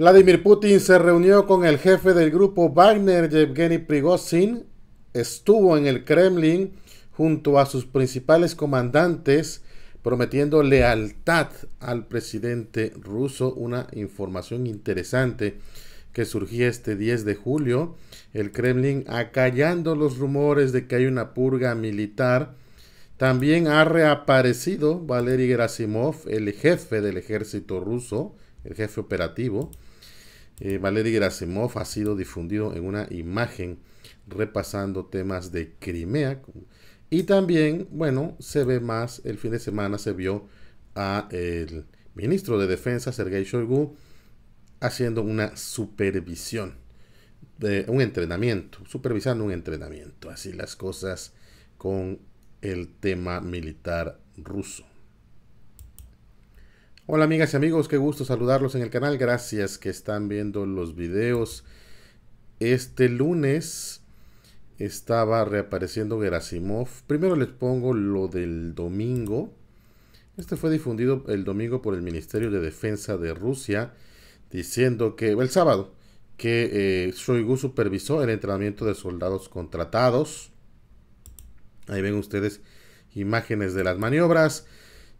Vladimir Putin se reunió con el jefe del grupo Wagner, Yevgeny Prigozhin, estuvo en el Kremlin junto a sus principales comandantes, prometiendo lealtad al presidente ruso. Una información interesante que surgía este 10 de julio. El Kremlin acallando los rumores de que hay una purga militar. También ha reaparecido Valery Gerasimov, el jefe del ejército ruso, el jefe operativo eh, Valery Gerasimov ha sido difundido en una imagen repasando temas de Crimea. Y también, bueno, se ve más, el fin de semana se vio a el ministro de Defensa, Sergei Shoigu, haciendo una supervisión, de un entrenamiento, supervisando un entrenamiento. Así las cosas con el tema militar ruso. Hola amigas y amigos, qué gusto saludarlos en el canal. Gracias que están viendo los videos. Este lunes estaba reapareciendo Gerasimov. Primero les pongo lo del domingo. Este fue difundido el domingo por el Ministerio de Defensa de Rusia, diciendo que, el sábado, que eh, Shoigu supervisó el entrenamiento de soldados contratados. Ahí ven ustedes imágenes de las maniobras.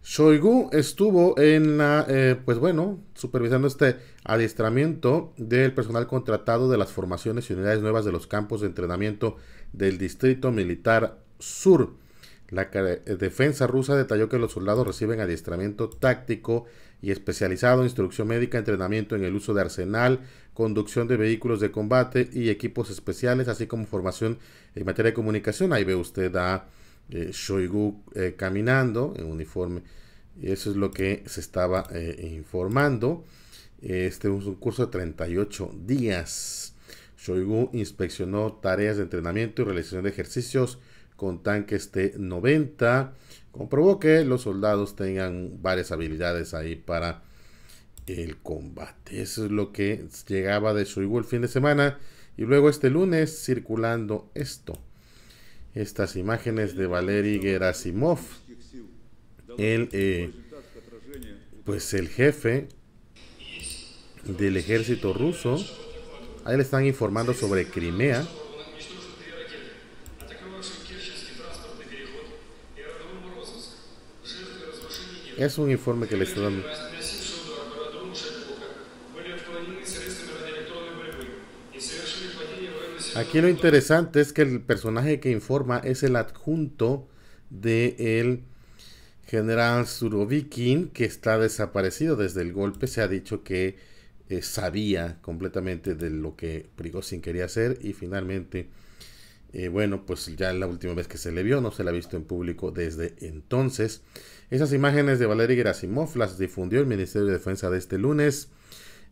Shoigu estuvo en la, eh, pues bueno, supervisando este adiestramiento del personal contratado de las formaciones y unidades nuevas de los campos de entrenamiento del Distrito Militar Sur. La eh, defensa rusa detalló que los soldados reciben adiestramiento táctico y especializado, instrucción médica, entrenamiento en el uso de arsenal, conducción de vehículos de combate y equipos especiales, así como formación en materia de comunicación. Ahí ve usted a eh, Shoigu eh, caminando en uniforme. Eso es lo que se estaba eh, informando. Este es un curso de 38 días. Shoigu inspeccionó tareas de entrenamiento y realización de ejercicios con tanques T-90. Comprobó que los soldados tengan varias habilidades ahí para el combate. Eso es lo que llegaba de Shoigu el fin de semana. Y luego este lunes circulando esto estas imágenes de Valery Gerasimov, el, eh, pues el jefe del ejército ruso. Ahí le están informando sobre Crimea. Es un informe que le están dando. Aquí lo interesante es que el personaje que informa es el adjunto del general Surovikin, que está desaparecido desde el golpe. Se ha dicho que eh, sabía completamente de lo que Prigozhin quería hacer y finalmente, eh, bueno, pues ya la última vez que se le vio, no se la ha visto en público desde entonces. Esas imágenes de Valery Gerasimov las difundió el Ministerio de Defensa de este lunes.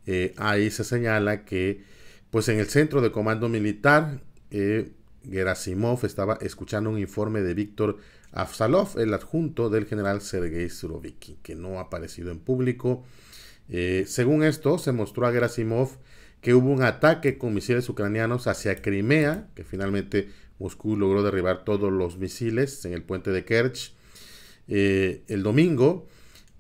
Eh, ahí se señala que pues en el centro de comando militar, eh, Gerasimov estaba escuchando un informe de Víctor Afsalov, el adjunto del general Sergei Surovikin, que no ha aparecido en público. Eh, según esto, se mostró a Gerasimov que hubo un ataque con misiles ucranianos hacia Crimea, que finalmente Moscú logró derribar todos los misiles en el puente de Kerch eh, el domingo.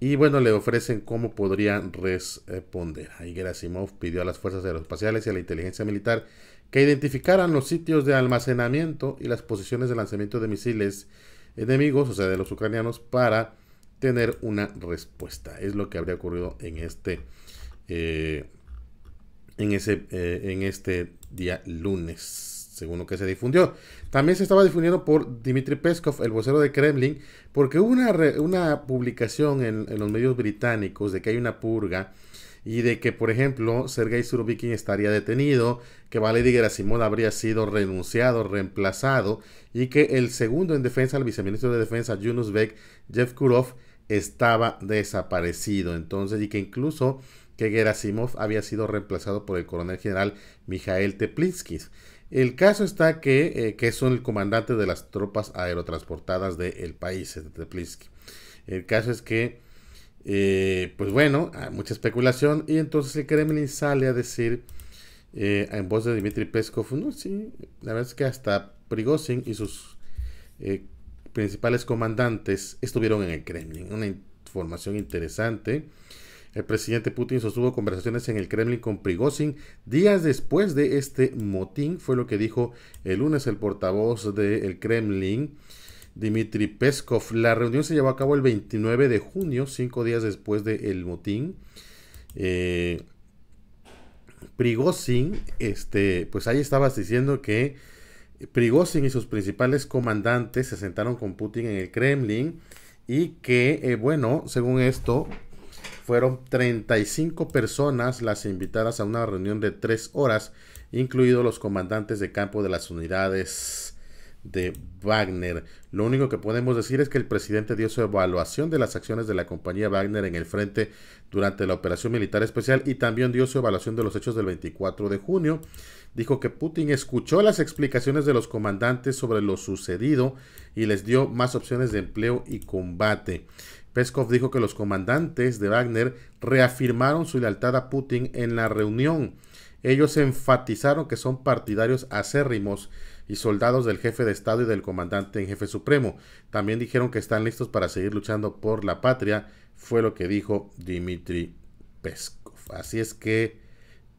Y bueno, le ofrecen cómo podrían responder. Ahí Gerasimov pidió a las fuerzas aeroespaciales y a la inteligencia militar que identificaran los sitios de almacenamiento y las posiciones de lanzamiento de misiles enemigos, o sea, de los ucranianos, para tener una respuesta. Es lo que habría ocurrido en este, eh, en ese, eh, en este día lunes según lo que se difundió. También se estaba difundiendo por Dmitry Peskov, el vocero de Kremlin, porque hubo una, una publicación en, los medios británicos de que hay una purga y de que, por ejemplo, Sergei Surovikin estaría detenido, que Valery Gerasimov habría sido renunciado, reemplazado, y que el segundo en defensa, el viceministro de defensa Yunus Beck, Jeff Kurov, estaba desaparecido. Entonces, y que incluso que Gerasimov había sido reemplazado por el coronel general Mijael Teplitsky... El caso está que, son eh, es el comandante de las tropas aerotransportadas del país, de El caso es que, eh, pues bueno, hay mucha especulación y entonces el Kremlin sale a decir eh, en voz de Dmitry Peskov, no, sí, la verdad es que hasta Prigozhin y sus principales comandantes estuvieron en el Kremlin. Una información interesante. El presidente Putin sostuvo conversaciones en el Kremlin con Prigozhin días después de este motín, fue lo que dijo el lunes el portavoz del Kremlin. Dmitry Peskov. La reunión se llevó a cabo el 29 de junio, cinco días después del motín. Eh, Prigozhin, este, pues ahí estabas diciendo que Prigozhin y sus principales comandantes se sentaron con Putin en el Kremlin y que, eh, bueno, según esto, fueron 35 personas las invitadas a una reunión de tres horas, incluidos los comandantes de campo de las unidades de Wagner. Lo único que podemos decir es que el presidente dio su evaluación de las acciones de la compañía Wagner en el frente durante la operación militar especial y también dio su evaluación de los hechos del 24 de junio. Dijo que Putin escuchó las explicaciones de los comandantes sobre lo sucedido y les dio más opciones de empleo y combate. Peskov dijo que los comandantes de Wagner reafirmaron su lealtad a Putin en la reunión. Ellos enfatizaron que son partidarios acérrimos y soldados del jefe de Estado y del comandante en jefe supremo. También dijeron que están listos para seguir luchando por la patria, fue lo que dijo Dmitry Peskov. Así es que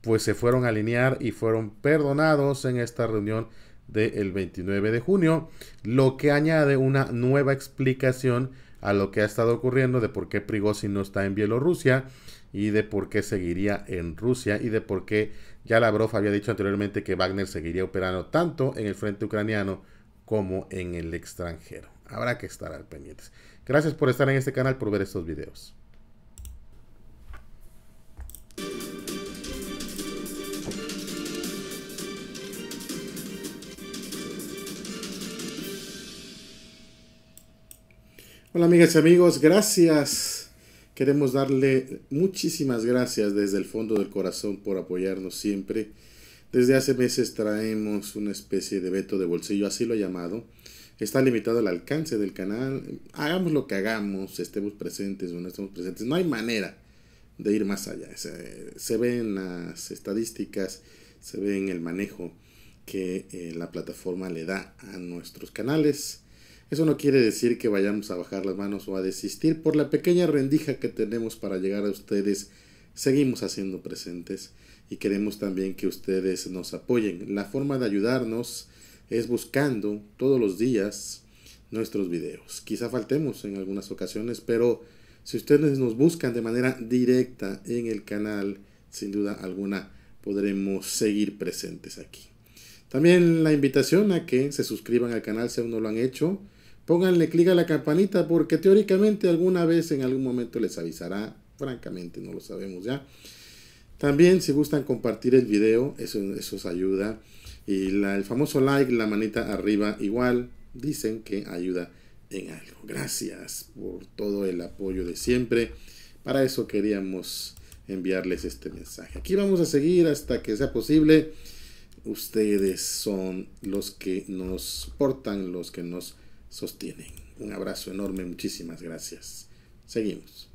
pues se fueron a alinear y fueron perdonados en esta reunión del 29 de junio, lo que añade una nueva explicación a lo que ha estado ocurriendo, de por qué Prigozhin no está en Bielorrusia y de por qué seguiría en Rusia y de por qué ya Lavrov había dicho anteriormente que Wagner seguiría operando tanto en el frente ucraniano como en el extranjero. Habrá que estar al pendientes. Gracias por estar en este canal, por ver estos videos. Hola amigas y amigos, gracias. Queremos darle muchísimas gracias desde el fondo del corazón por apoyarnos siempre. Desde hace meses traemos una especie de veto de bolsillo, así lo he llamado. Está limitado el alcance del canal. Hagamos lo que hagamos, estemos presentes o no estemos presentes. No hay manera de ir más allá. Se, ven las estadísticas, se ven el manejo que eh, la plataforma le da a nuestros canales eso no quiere decir que vayamos a bajar las manos o a desistir. Por la pequeña rendija que tenemos para llegar a ustedes, seguimos haciendo presentes y queremos también que ustedes nos apoyen. La forma de ayudarnos es buscando todos los días nuestros videos. Quizá faltemos en algunas ocasiones, pero si ustedes nos buscan de manera directa en el canal, sin duda alguna podremos seguir presentes aquí. También la invitación a que se suscriban al canal si aún no lo han hecho Pónganle clic a la campanita porque teóricamente alguna vez en algún momento les avisará. Francamente no lo sabemos ya. También si gustan compartir el video, eso, eso os ayuda. Y el famoso like, la manita arriba, igual dicen que ayuda en algo. Gracias por todo el apoyo de siempre. Para eso queríamos enviarles este mensaje. Aquí vamos a seguir hasta que sea posible. Ustedes son los que nos portan, los que nos sostienen. Un abrazo enorme, muchísimas gracias. Seguimos.